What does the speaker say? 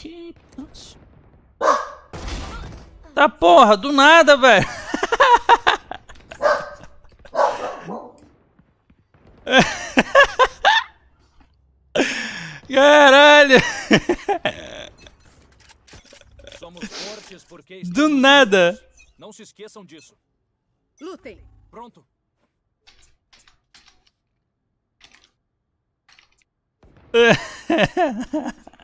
Que... Nossa. Tá porra, do nada, velho. Caralho. Somos fortes porque Do nada. Não se esqueçam disso. Lutem. Pronto.